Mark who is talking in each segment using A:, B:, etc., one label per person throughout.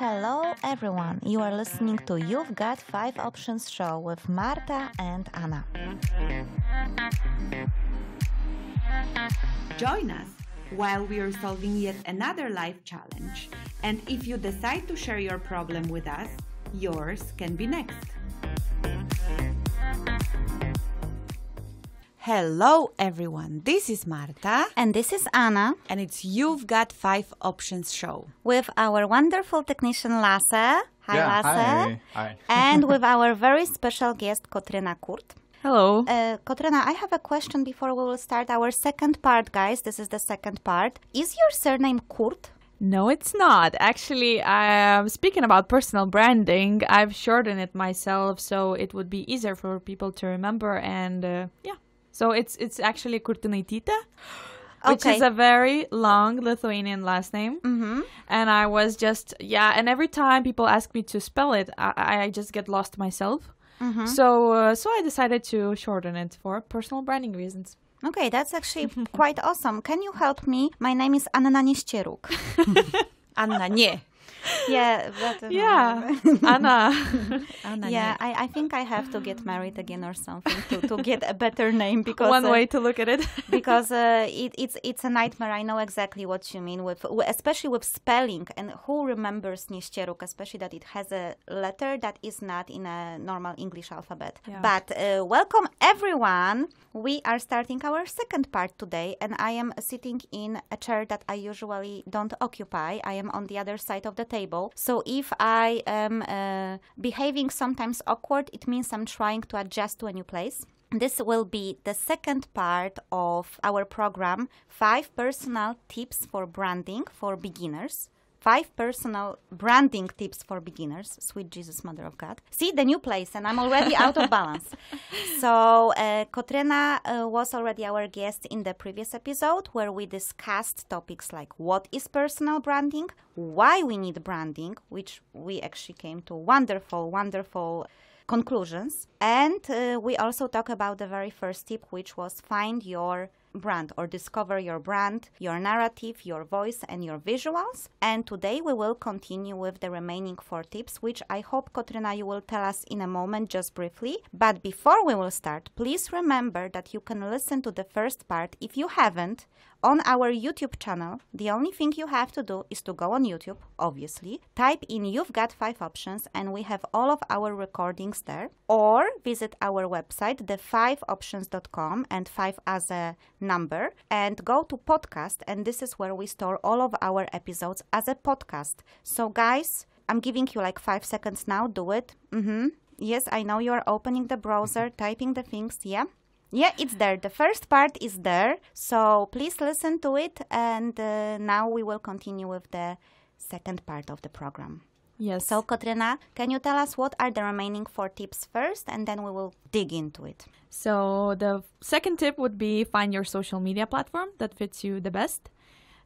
A: Hello, everyone. You are listening to You've Got Five Options show with Marta and Anna.
B: Join us while we are solving yet another life challenge. And if you decide to share your problem with us, yours can be next. Hello, everyone. This is Marta. And this is Anna. And it's You've Got Five
A: Options show. With our wonderful technician, Lasse. Hi, yeah, Lasse. Hi. hi. and with our very special guest, Katrina Kurt. Hello. Uh, Katrina, I have a question before we will start our second part, guys. This is the second part. Is your surname Kurt?
C: No, it's not. Actually, I'm speaking about personal branding. I've shortened it myself so it would be easier for people to remember and uh, yeah. So it's it's actually Kurtunaitita. Which okay. is a very long Lithuanian last name, mm-hmm. and I was just yeah. And every time people ask me to spell it, I, I just get
A: lost myself.
C: Mm-hmm. So
A: uh, so I decided to shorten it for personal branding reasons. Okay, that's actually quite awesome. Can you help me? My name is Anna Nieścieruk.
B: Anna, nie yeah, yeah, Anna. Anna. Yeah,
A: I, I think I have to get married again or something to, to get a better name because one uh, way to look at it because uh, it, it's it's a nightmare. I know exactly what you mean with especially with spelling and who remembers Nischeruk, especially that it has a letter that is not in a normal English alphabet. Yeah. But uh, welcome everyone. We are starting our second part today, and I am sitting in a chair that I usually don't occupy. I am on the other side of the table. So if I am uh, behaving sometimes awkward, it means I'm trying to adjust to a new place. This will be the second part of our program five personal tips for branding for beginners five personal branding tips for beginners. Sweet Jesus, Mother of God. See the new place, and I'm already out of balance. So, uh, Katrina uh, was already our guest in the previous episode where we discussed topics like what is personal branding, why we need branding, which we actually came to wonderful, wonderful conclusions. And uh, we also talk about the very first tip, which was find your brand or discover your brand, your narrative, your voice, and your visuals. And today we will continue with the remaining four tips, which I hope, Katrina, you will tell us in a moment just briefly. But before we will start, please remember that you can listen to the first part if you haven't on our YouTube channel, the only thing you have to do is to go on YouTube, obviously, type in You've Got 5 Options and we have all of our recordings there, or visit our website, thefiveoptions.com, and 5 as a number, and go to podcast and this is where we store all of our episodes as a podcast. So guys, I'm giving you like 5 seconds now, do it. Mm-hmm. Yes, I know you are opening the browser, typing the things, yeah? Yeah, it's there. The first part is there. So please listen to it. And uh, now we will continue with the second part of the program. Yes. So, Katrina, can you tell us what are the remaining four tips first, and then we will dig into it? So, the second tip would
C: be find your social media platform that fits you the best.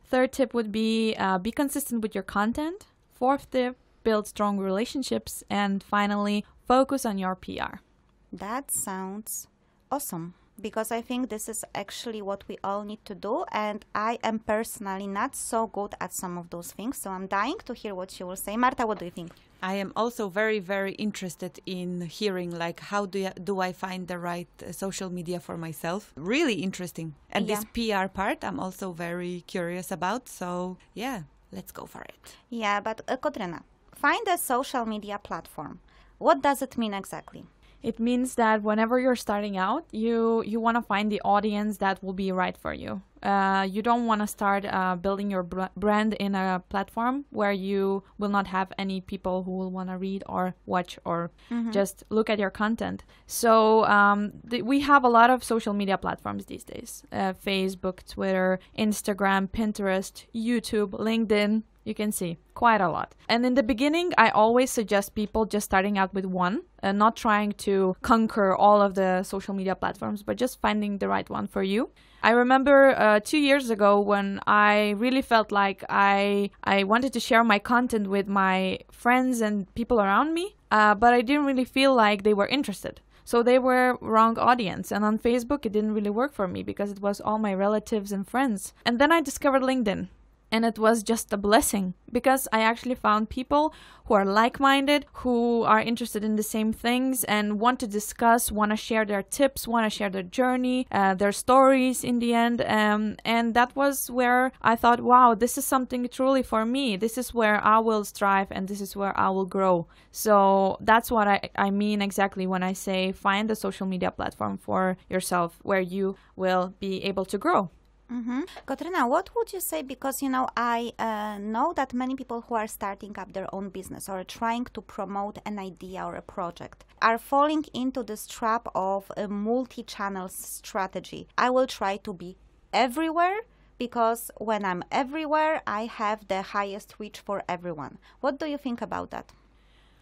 C: Third tip would be uh, be consistent with your content. Fourth tip, build strong relationships. And finally, focus on your PR.
A: That sounds awesome because I think this is actually what we all need to do. And I am personally not so good at some of those things. So I'm dying to hear what you will say. Marta, what do you think?
B: I am also very, very interested in hearing, like, how do you, do I find the right uh, social media for myself? Really interesting. And yeah. this PR part, I'm also very curious about. So, yeah, let's go for it.
A: Yeah, but uh, find a social media platform. What does it mean exactly? It means that whenever you're starting out, you you want to find the
C: audience that will be right for you. Uh, you don't want to start uh, building your br brand in a platform where you will not have any people who will want to read or watch or mm -hmm. just look at your content. So um, we have a lot of social media platforms these days: uh, Facebook, Twitter, Instagram, Pinterest, YouTube, LinkedIn. You can see quite a lot. And in the beginning, I always suggest people just starting out with one and not trying to conquer all of the social media platforms, but just finding the right one for you. I remember uh, two years ago when I really felt like I I wanted to share my content with my friends and people around me, uh, but I didn't really feel like they were interested. So they were wrong audience. And on Facebook, it didn't really work for me because it was all my relatives and friends. And then I discovered LinkedIn and it was just a blessing because I actually found people who are like minded, who are interested in the same things and want to discuss, want to share their tips, want to share their journey, uh, their stories in the end. Um, and that was where I thought, wow, this is something truly for me. This is where I will strive and this is where I will grow. So that's what I, I mean exactly when I say find a social media platform for yourself where you will be able to grow.
A: Mm-hmm. Katrina, what would you say? Because you know, I uh, know that many people who are starting up their own business or trying to promote an idea or a project are falling into this trap of a multi-channel strategy. I will try to be everywhere because when I'm everywhere, I have the highest reach for everyone. What do you think about that?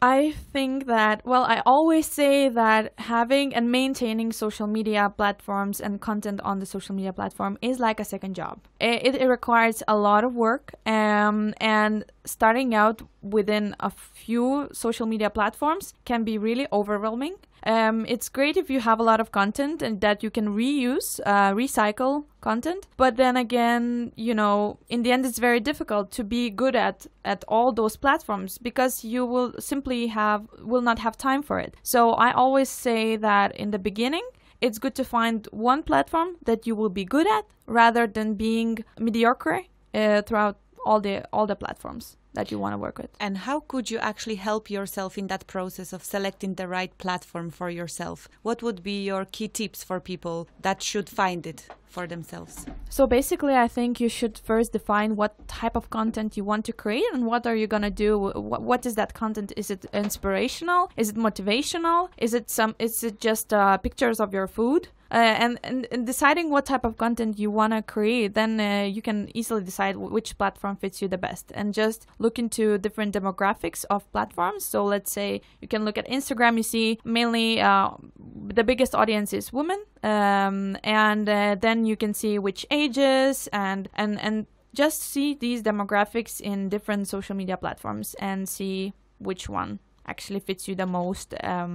A: I think that, well,
C: I always say that having and maintaining social media platforms and content on the social media platform is like a second job. It, it requires a lot of work um, and starting out within a few social media platforms can be really overwhelming um, it's great if you have a lot of content and that you can reuse, uh, recycle content. But then again, you know, in the end, it's very difficult to be good at at all those platforms because you will simply have will not have time for it. So I always say that in the beginning, it's good to find one platform that you will be good at rather than being mediocre uh, throughout all the all the platforms that you want to work with.
B: And how could you actually help yourself in that process of selecting the right platform for yourself? What would be your key tips for people that should find it? for themselves?
C: So basically, I think you should first define what type of content you want to create and what are you going to do. What, what is that content? Is it inspirational? Is it motivational? Is it some? Is it just uh, pictures of your food? Uh, and, and, and, deciding what type of content you want to create, then uh, you can easily decide which platform fits you the best. And just look into different demographics of platforms. So let's say you can look at Instagram, you see mainly uh, the biggest audience is women um, and uh, then you can see which ages and and and just see these demographics in different social media platforms and see which one actually fits you the most. Um,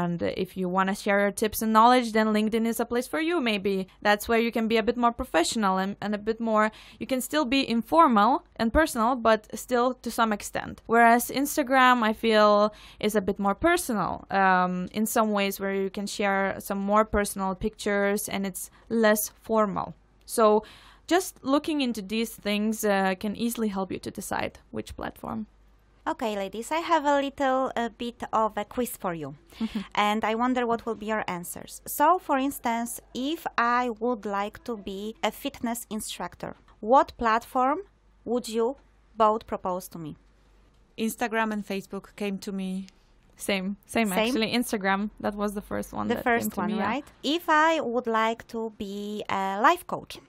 C: and if you want to share your tips and knowledge, then LinkedIn is a place for you. Maybe that's where you can be a bit more professional and, and a bit more, you can still be informal and personal, but still to some extent. Whereas Instagram, I feel, is a bit more personal um, in some ways where you can share some more personal pictures and it's less formal. So, just looking into these things uh, can easily help you to decide which platform.
A: Okay, ladies, I have a little a bit of a quiz for you, and I wonder what will be your answers. So, for instance, if I would like to be a fitness instructor, what platform would you
B: both propose to me? Instagram and Facebook came to me. Same, same, Same? actually. Instagram, that was the first one. The that came first to one, me, yeah. right?
A: If I would like to be a life coach,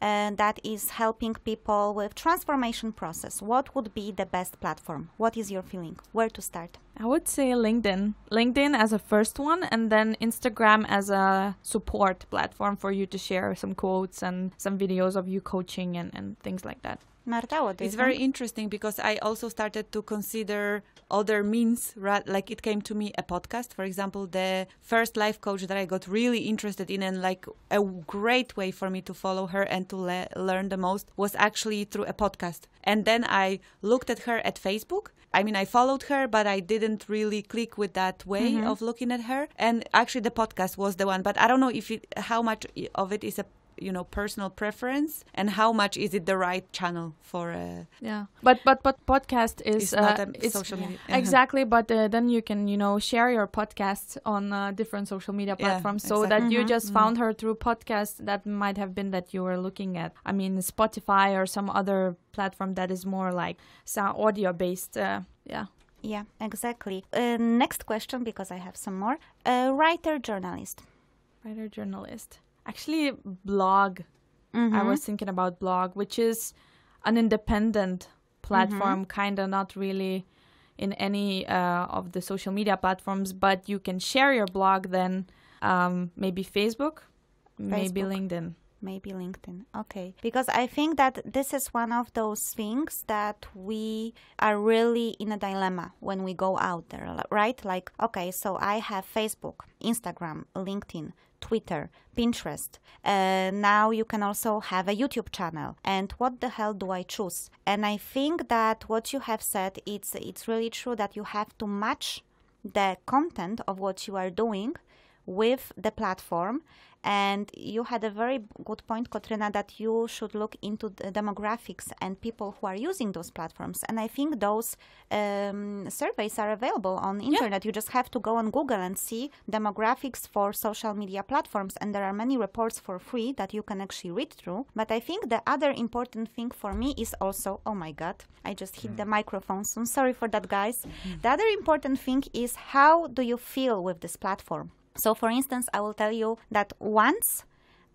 A: uh, that is helping people with transformation process what would be the best platform what is your feeling where to start i would say linkedin
C: linkedin as a first one and then instagram as a support platform for you to share some quotes and some videos of you coaching and, and things like that
B: it's very interesting because I also started to consider other means. Like it came to me a podcast, for example, the first life coach that I got really interested in, and like a great way for me to follow her and to le learn the most was actually through a podcast. And then I looked at her at Facebook. I mean, I followed her, but I didn't really click with that way mm -hmm. of looking at her. And actually, the podcast was the one. But I don't know if it, how much of it is a you know personal preference and how much is it the right channel for a uh, yeah
C: but but but podcast is uh, it's social media yeah. Uh-huh. exactly but uh, then you can you know share your podcast on uh, different social media platforms yeah, so that mm -hmm. you mm-hmm, just mm -hmm. found her through podcast that might have been that you were looking at i mean spotify or some other platform that is more
A: like sound
C: audio based uh, yeah
A: yeah exactly uh, next question because i have some more writer journalist writer journalist
C: actually blog. Mm-hmm. I was thinking about blog, which is an independent platform, mm-hmm. kind of not really in any uh, of the social media platforms, but you can share your blog then um, maybe Facebook, Facebook, maybe LinkedIn.
A: Maybe LinkedIn. Okay. Because I think that this is one of those things that we are really in a dilemma when we go out there, right? Like, okay, so I have Facebook, Instagram, LinkedIn. Twitter, Pinterest. Uh, now you can also have a YouTube channel. And what the hell do I choose? And I think that what you have said, it's it's really true that you have to match the content of what you are doing with the platform and you had a very good point, Katrina, that you should look into demographics and people who are using those platforms. And I think those um, surveys are available on internet. Yeah. You just have to go on Google and see demographics for social media platforms. And there are many reports for free that you can actually read through. But I think the other important thing for me is also, oh my God, I just hit mm. the hmm. microphone. So I'm sorry for that, guys. Mm. The other important thing is how do you feel with this platform? So, for instance, I will tell you that once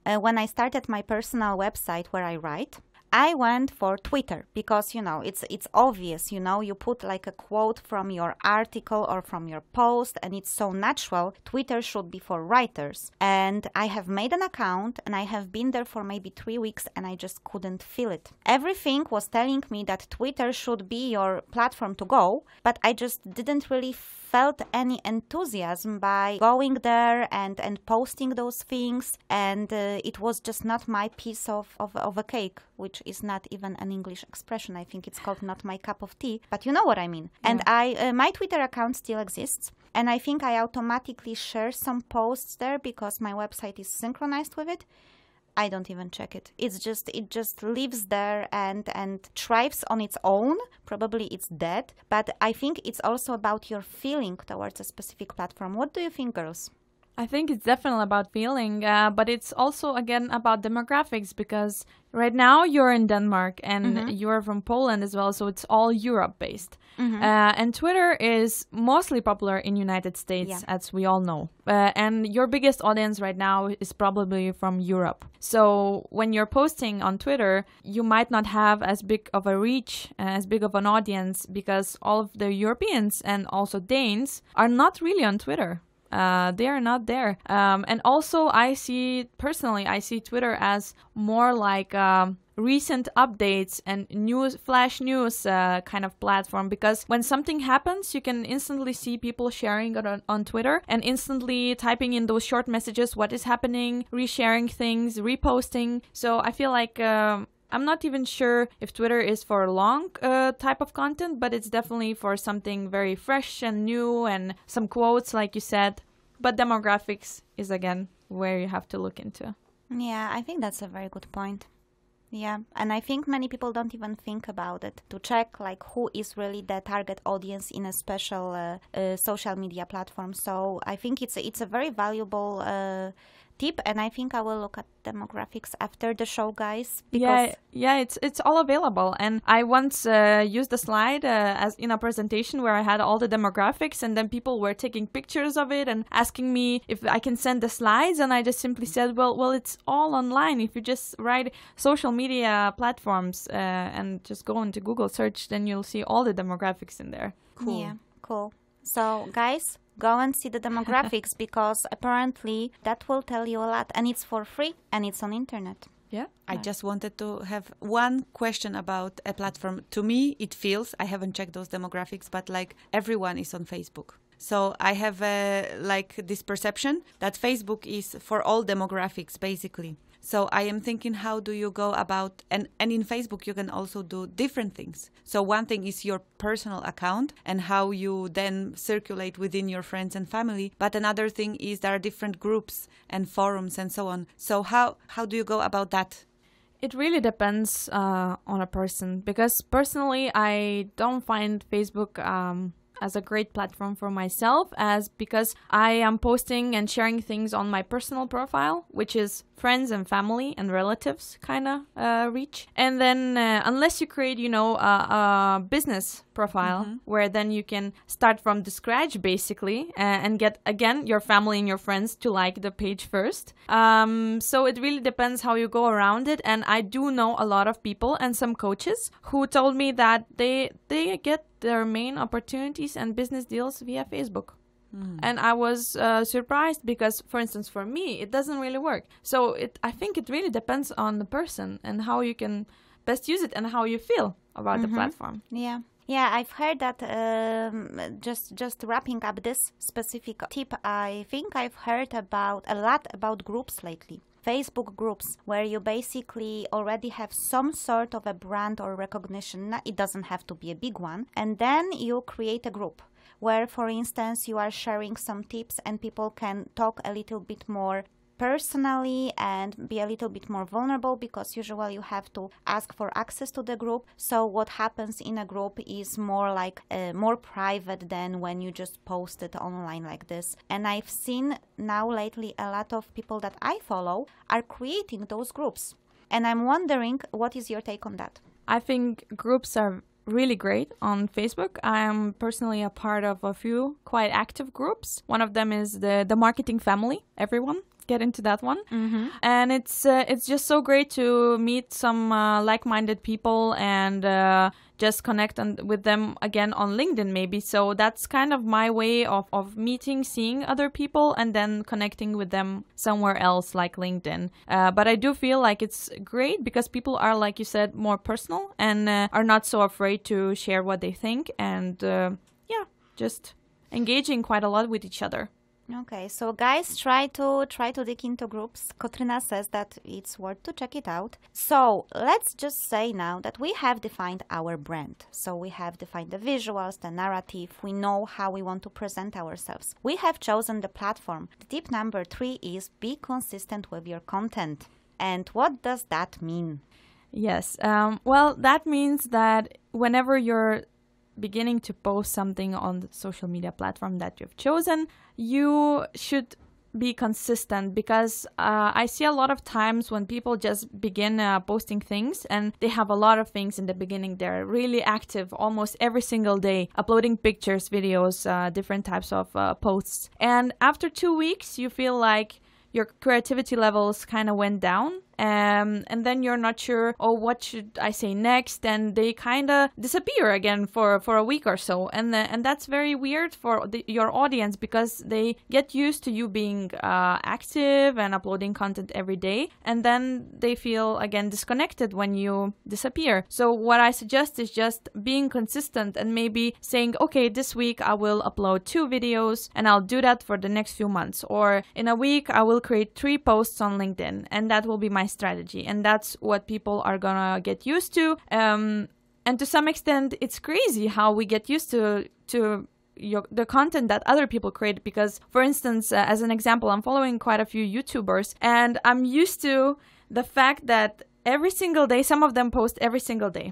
A: uh, when I started my personal website where I write, I went for Twitter because you know it's it's obvious, you know, you put like a quote from your article or from your post and it's so natural. Twitter should be for writers. And I have made an account and I have been there for maybe 3 weeks and I just couldn't feel it. Everything was telling me that Twitter should be your platform to go, but I just didn't really felt any enthusiasm by going there and, and posting those things and uh, it was just not my piece of, of, of a cake which is not even an English expression. I think it's called not my cup of tea, but you know what I mean. Yeah. And I uh, my Twitter account still exists and I think I automatically share some posts there because my website is synchronized with it. I don't even check it. It's just it just lives there and and thrives on its own. Probably it's dead, but I think it's also about your feeling towards a specific platform. What do you think, girls? I think it's definitely about feeling, uh, but it's also again about
C: demographics because right now you're in Denmark and mm -hmm. you're from Poland as well, so it's all Europe based. Mm -hmm. uh, and Twitter is mostly popular in United States, yeah. as we all know. Uh, and your biggest audience right now is probably from Europe. So when you're posting on Twitter, you might not have as big of a reach, uh, as big of an audience, because all of the Europeans and also Danes are not really on Twitter uh, they are not there. Um, and also, I see personally, I see Twitter as more like um, recent updates and news flash news uh, kind of platform because when something happens you can instantly see people sharing it on, on, twitter and instantly typing in those short messages what is happening resharing things reposting so i feel like um, I'm not even sure if Twitter is for long uh, type of content, but it's definitely for something very fresh and new and some quotes, like you said. But demographics is again where you have to look into.
A: Yeah, I think that's a very good point. Yeah, and I think many people don't even think about it to check like who is really the target audience in a special uh, uh, social media platform. So I think it's a, it's a very valuable uh, tip and i think i will look at demographics after the show guys yeah
C: yeah it's it's all available and i once uh, used the slide uh, as in a presentation where i had all the demographics and then people were taking pictures of it and asking me if i can send the slides and i just simply said well well it's all online if you just write social media platforms uh, and just go into google search then you'll see all the demographics in there cool yeah
A: cool so guys go and see the demographics because apparently that will tell you a lot and it's for free and it's on internet yeah
B: i nice. just wanted to have one question about a platform to me it feels i haven't checked those demographics but like everyone is on facebook so i have uh, like this perception that facebook is for all demographics basically so I am thinking, how do you go about and and in Facebook you can also do different things. So one thing is your personal account and how you then circulate within your friends and family. But another thing is there are different groups and forums and so on. So how how do you go about that? It really depends uh, on a person because personally
C: I don't find Facebook. Um as a great platform for myself as because I am posting and sharing things on my personal profile, which is friends and family and relatives kind of uh, reach. And then, uh, unless you create, you know, a, a business profile mm-hmm. where then you can start from the scratch basically uh, and get again your family and your friends to like the page first. Um, so it really depends how you go around it. And I do know a lot of people and some coaches who told me that they they get their main opportunities and business deals via Facebook. Mm. And I was uh, surprised because, for instance, for me, it doesn't really work. So it, I think it really depends on the person and how you can best use it and how you feel about mm -hmm. the mm-hmm. platform.
A: Yeah. Yeah, I've heard that. Um, just just wrapping up this specific tip, I think I've heard about a lot about groups lately. Facebook groups where you basically already have some sort of a brand or recognition. It doesn't have to be a big one, and then you create a group where, for instance, you are sharing some tips and people can talk a little bit more personally and be a little bit more vulnerable because usually you have to ask for access to the group so what happens in a group is more like uh, more private than when you just post it online like this and i've seen now lately a lot of people that i follow are creating those groups and i'm wondering what is your take on that
C: i think groups are really great on Facebook. I am personally a part of a few quite active groups. One of them is the, the marketing family, everyone get into that one. Mm-hmm. And it's uh, it's just so great to meet some uh, like-minded people and uh, just connect on, with them again on LinkedIn maybe. So that's kind of my way of of meeting, seeing other people, and then connecting with them somewhere else like LinkedIn. Uh, but I do feel like it's great because people are like you said more personal and uh, are not so afraid to share what they think and uh, yeah, just engaging quite a lot with each other.
A: Okay, so guys, try to try to dig into groups. Katrina says that it's worth to check it out. So let's just say now that we have defined our brand. So we have defined the visuals, the narrative. We know how we want to present ourselves. We have chosen the platform. The tip number three is be consistent with your content. And what does that mean? Yes. Um, well, that means that whenever
C: you're beginning to post something on the social media platform that you've chosen, you should be consistent because uh, I see a lot of times when people just begin uh, posting things and they have a lot of things in the beginning. They're really active almost every single day, uploading pictures, videos, uh, different types of uh, posts. And after two weeks, you feel like your creativity levels kind of went down um, and then you're not sure oh what should i say next and they kind of disappear again for for a week or so and the, uh, and that's very weird for the, your audience because they get used to you being uh, active and uploading content every day and then they feel again disconnected when you disappear so what i suggest is just being consistent and maybe saying okay this week i will upload two videos and i'll do that for the next few months or in a week i will create three posts on linkedin and that will be my my strategy. And that's what people are gonna get used to. Um, and to some extent, it's crazy how we get used to to your, the content that other people create because for instance uh, as an example i'm following quite a few youtubers and i'm used to the fact that every single day some of them post every single day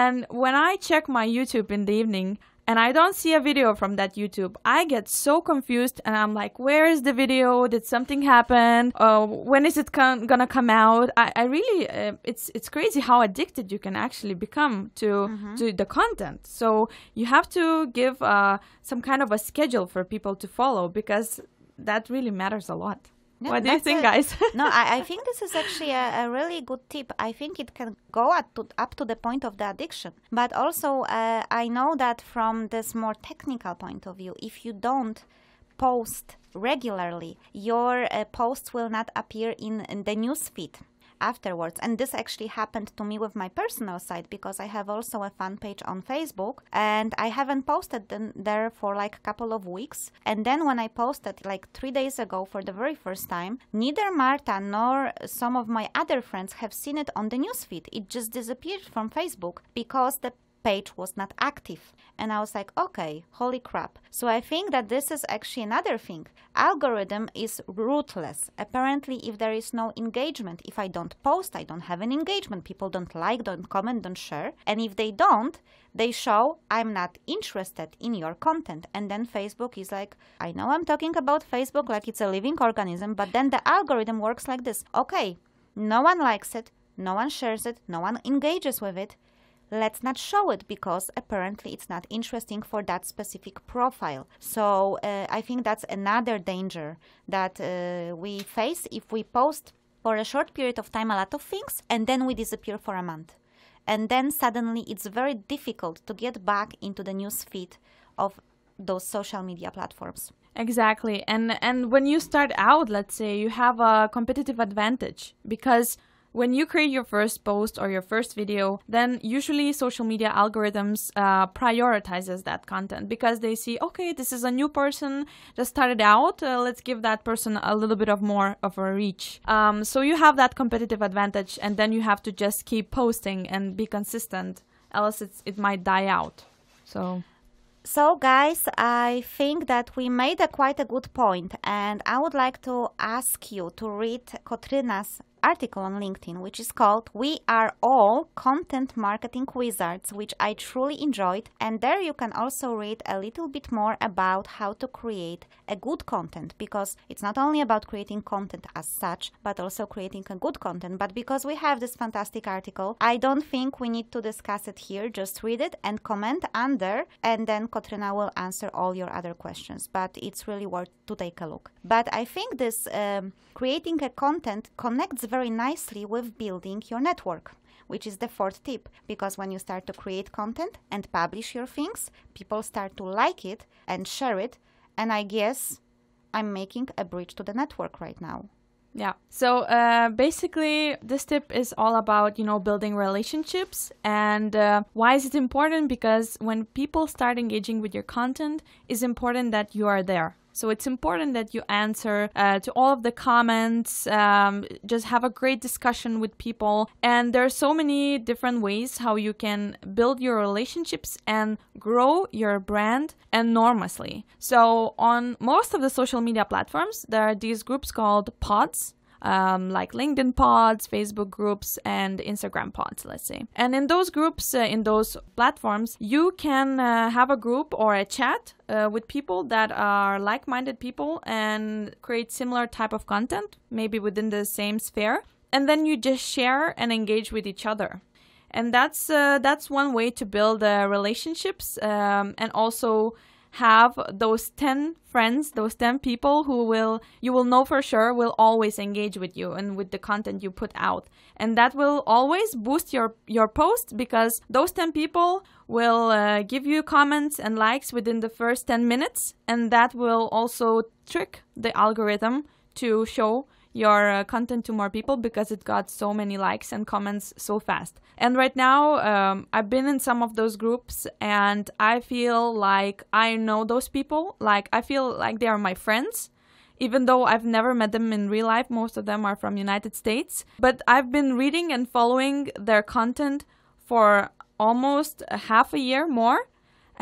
C: and when i check my youtube in the evening and I don't see a video from that YouTube, I get so confused and I'm like, where is the video? Did something happen? Uh, when is it gonna come out? I, I really, uh, it's it's crazy how addicted you can actually become to mm -hmm. to the content. So you have to give uh, some kind of a schedule for people to follow because that really matters a lot.
A: No, what do you think, a, guys? no, I, I, think this is actually a, a, really good tip. I think it can go up to, up to the point of the addiction. But also, uh, I know that from this more technical point of view, if you don't post regularly, your uh, posts will not appear in, in the newsfeed afterwards. And this actually happened to me with my personal site because I have also a fan page on Facebook and I haven't posted them there for like a couple of weeks. And then when I posted like three days ago for the very first time, neither Marta nor some of my other friends have seen it on the newsfeed. It just disappeared from Facebook because the page was not active. And I was like, okay, holy crap. So I think that this is actually another thing. Algorithm is rootless. Apparently, if there is no engagement, if I don't post, I don't have an engagement. People don't like, don't comment, don't share. And if they don't, they show I'm not interested in your content. And then Facebook is like, I know I'm talking about Facebook like it's a living organism, but then the algorithm works like this. Okay, no one likes it, no one shares it, no one engages with it let's not show it because apparently it's not interesting for that specific profile. So uh, I think that's another danger that uh, we face if we post for a short period of time a lot of things and then we disappear for a month. And then suddenly it's very difficult to get back into the news feed of those social media platforms. Exactly.
C: And and when you start out, let's say you have a competitive advantage because when you create your first post or your first video, then usually social media algorithms uh, prioritizes that content because they see, okay, this is a new person just started out. Uh, let's give that person a little bit of more of a reach. Um, so you have that competitive advantage, and then you have to just keep posting and be consistent, else it might die out.
A: So. So, guys, I think that we made a quite a good point, and I would like to ask you to read Katrina's article on LinkedIn, which is called We Are All Content Marketing Wizards, which I truly enjoyed. And there you can also read a little bit more about how to create a good content because it's not only about creating content as such, but also creating a good content. But because we have this fantastic article, I don't think we need to discuss it here. Just read it and comment under, and then Katrina will answer all your other questions. But it's really worth to take a look. But I think this um, creating a content connects very nicely with building your network, which is the fourth tip. Because when you start to create content and publish your things, people start to like it and share it. And I guess I'm making a bridge to the network right now. Yeah. So uh, basically, this
C: tip is all about you know building relationships, and uh, why is it important? Because when people start engaging with your content, it's important that you are there so it's important that you answer uh, to all of the comments, um, just have a great discussion with people. And there are so many different ways how you can build your relationships and grow your brand enormously. So on most of the social media platforms, there are these groups called pods um, like LinkedIn pods, Facebook groups, and Instagram pods, let's say. And in those groups, uh, in those platforms, you can uh, have a group or a chat uh, with people that are like-minded people and create similar type of content, maybe within the same sphere. And then you just share and engage with each other and that's uh, that's one way to build uh, relationships um, and also have those 10 friends, those 10 people who will, you will know for sure, will always engage with you and with the content you put out. And that will always boost your, your post because those 10 people will uh, give you comments and likes within the first 10 minutes. And that will also trick the algorithm to show your uh, content to more people because it got so many likes and comments so fast. And right now, um, I've been in some of those groups and I feel like I know those people. Like, I feel like they are my friends. Even though I've never met them in real life, most of them are from United States. But I've been reading and following their content for almost a half a year more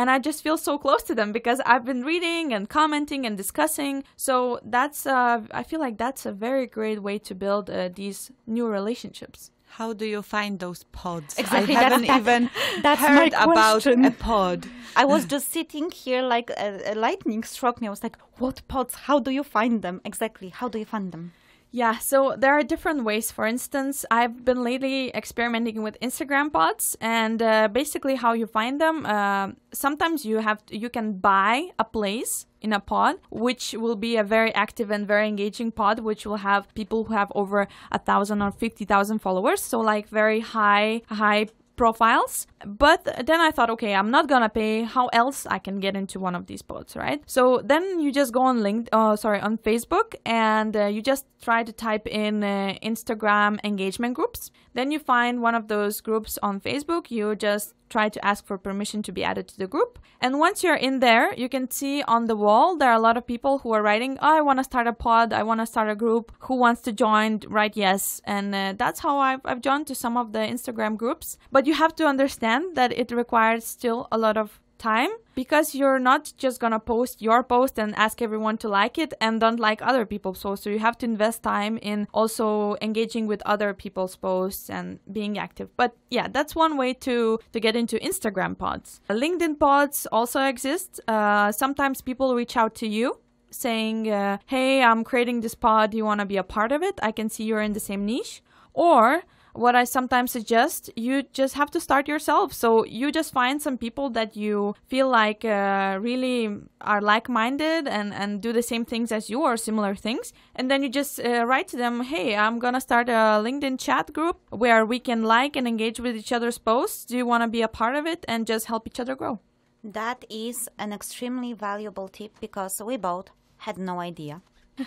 C: and I just feel so close to them because I've been reading and commenting and discussing. So that's uh, I feel like that's a very great way to build uh, these new relationships.
B: How do you find those pods? Exactly, I haven't that's, even that's heard about a pod. I was just
A: sitting here like a, a lightning struck me. I was like, what pods? How do
C: you find them? Exactly, how do you find them? Yeah, so there are different ways. For instance, I've been lately experimenting with Instagram bots, and uh, basically how you find them. Uh, sometimes you have to, you can buy a place in a pod, which will be a very active and very engaging pod, which will have people who have over a thousand or fifty thousand followers. So like very high high profiles. But then I thought, okay, I'm not gonna pay. How else I can get into one of these bots, right? So then you just go on link, uh, sorry, on Facebook, and uh, you just try to type in uh, Instagram engagement groups. Then you find one of those groups on Facebook. You just try to ask for permission to be added to the group. And once you're in there, you can see on the wall, there are a lot of people who are writing, oh, I want to start a pod, I want to start a group, who wants to join, write yes. And uh, that's how I've, I've joined to some of the Instagram groups. But you have to understand that it requires still a lot of time because you're not just gonna post your post and ask everyone to like it and don't like other people's posts. So you have to invest time in also engaging with other people's posts and being active. But yeah, that's one way to to get into Instagram pods. LinkedIn pods also exist. Uh, sometimes people reach out to you saying, uh, "Hey, I'm creating this pod. Do you want to be a part of it? I can see you're in the same niche." Or what I sometimes suggest, you just have to start yourself. So you just find some people that you feel like uh, really are like minded and, and do the same things as you or similar things. And then you just uh, write to them, hey, I'm gonna start a LinkedIn chat group where we can like and engage with each other's posts. Do you wanna be a part of it and just help each other grow?
A: That is an extremely valuable tip because we both had no idea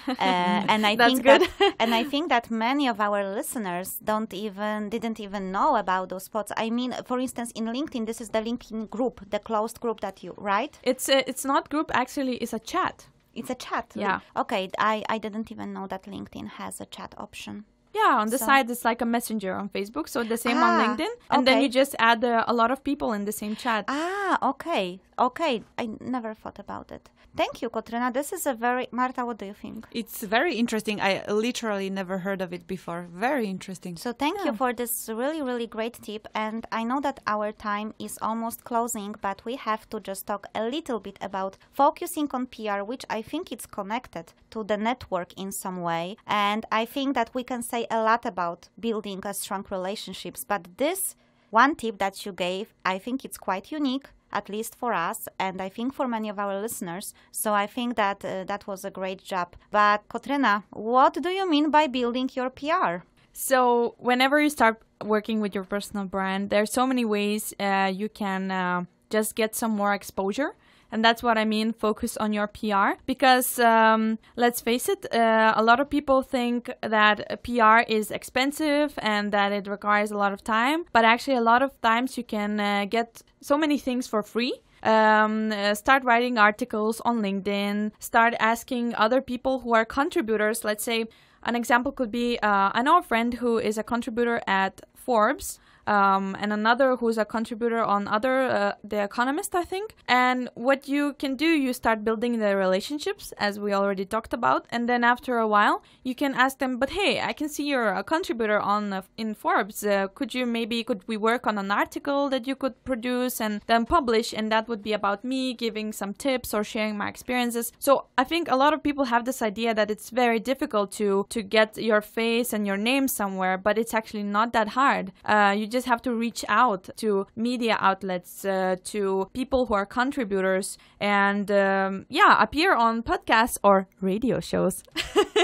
B: uh, and I think good.
A: that, and I think that many of our listeners don't even didn't even know about those spots. I mean, for instance, in LinkedIn, this is the LinkedIn group, the closed group that you right? It's a, it's not group actually. It's a chat. It's a chat. Yeah. Okay. I I didn't even know that LinkedIn has a chat option.
C: Yeah, on the so. side
A: it's like a messenger on Facebook, so the same ah, on LinkedIn, and okay. then you just add uh, a lot of people in the same chat. Ah, okay, okay. I never thought about it. Thank you, Katrina. This is a very Marta. What do
B: you think? It's very interesting. I literally never heard of it before. Very interesting. So thank
A: yeah. you for this really really great tip. And I know that our time is almost closing, but we have to just talk a little bit about focusing on PR, which I think it's connected to the network in some way, and I think that we can say a lot about building a strong relationships, but this one tip that you gave, I think it's quite unique, at least for us, and I think for many of our listeners. So I think that uh, that was a great job. But Kotrina, what do you mean by building your PR? So whenever
C: you start working with your personal brand, there are so many ways uh, you can uh, just get some more exposure and that's what I mean focus on your PR. Because um, let's face it, uh, a lot of people think that PR is expensive and that it requires a lot of time. But actually, a lot of times you can uh, get so many things for free. Um, uh, start writing articles on LinkedIn, start asking other people who are contributors. Let's say an example could be uh, I know a friend who is a contributor at Forbes um, and another who's a contributor on other uh, The Economist, I think. And what you can do, you start building the relationships, as we already talked about, and then after a while, you can ask them, "But hey, I can see you're a contributor on uh, in Forbes. Uh, could you maybe could we work on an article that you could produce and then publish? And that would be about me giving some tips or sharing my experiences." So I think a lot of people have this idea that it's very difficult to to get your face and your name somewhere, but it's actually not that hard. Uh, you just have to reach out to media outlets, uh, to people who are contributors, and um, yeah, appear on podcasts or radio
A: shows.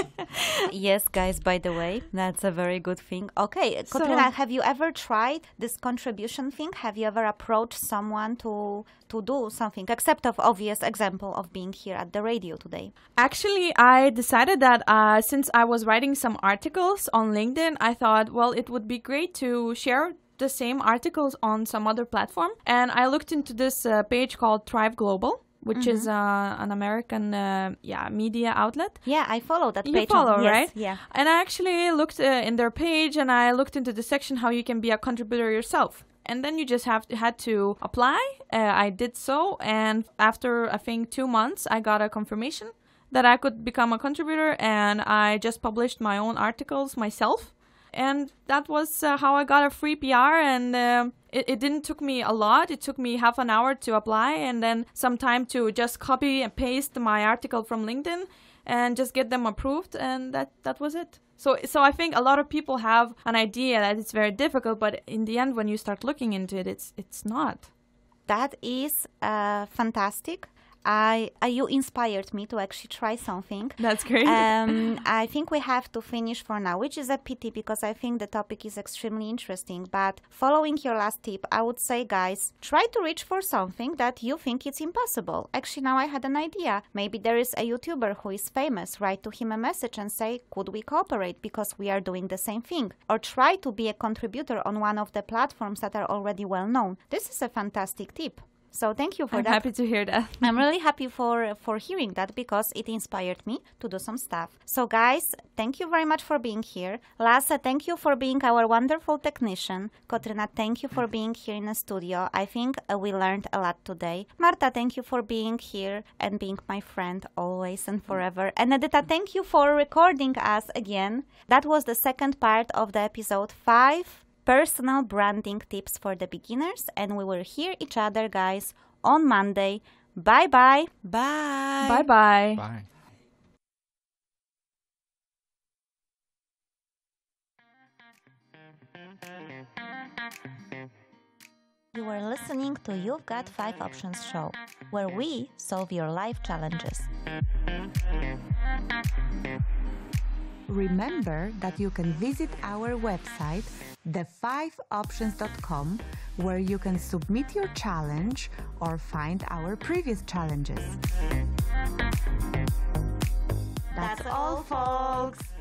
A: yes, guys, by the way, that's a very good thing. Okay, Katrina, so, have you ever tried this contribution thing? Have you ever approached someone to to do something, except of obvious example of being here at the radio today? Actually, I
C: decided that uh, since I was writing some articles on LinkedIn, I thought, well, it would be great to share the same articles on some other platform. And I looked into this uh, page called Thrive Global which mm-hmm. is uh, an American uh, yeah media outlet. Yeah, I follow that. You page follow, on, yes, right? Yeah. And I actually looked uh, in their page, and I looked into the section how you can be a contributor yourself and then you just have to, had to apply. Uh, I did so, and after I think two months, I got a confirmation that I could become a contributor, and I just published my own articles myself. And that was uh, how I got a free PR, and uh, it, it, didn't took me a lot. It took me half an hour to apply, and then some time to just copy and paste my article from LinkedIn, and just get them approved, and that that was it. So, so I think a lot of people have an idea that
A: it's very difficult, but in the end, when you start looking into it, it's it's not. That is uh, fantastic. I uh, you inspired me to actually try something. That's great. Um, I think we have to finish for now, which is a pity because I think the topic is extremely interesting. But following your last tip, I would say, guys, try to reach for something that you think it's impossible. Actually, now I had an idea. Maybe there is a YouTuber who is famous. Write to him a message and say, "Could we cooperate because we are doing the same thing?" Or try to be a contributor on one of the platforms that are already well known. This is a fantastic tip. So thank you for I'm that. happy to hear that. I'm really happy for for hearing that because it inspired me to do some stuff. So guys, thank you very much for being here. Lasa, thank you for being our wonderful technician. Katrina, thank you for being here in the studio. I think uh, we learned a lot today. Marta, thank you for being here and being my friend always and forever. And Edita, thank you for recording us again. That was the second part of the episode 5 personal branding tips for the beginners. And we will hear each other, guys, on Monday. Bye bye. Bye. Bye bye. Bye. You are listening to You've Got 5 Options
B: show, where we solve your life challenges remember that you can visit our website the5options.com where you can submit your challenge or find our previous challenges. That's
A: all, folks!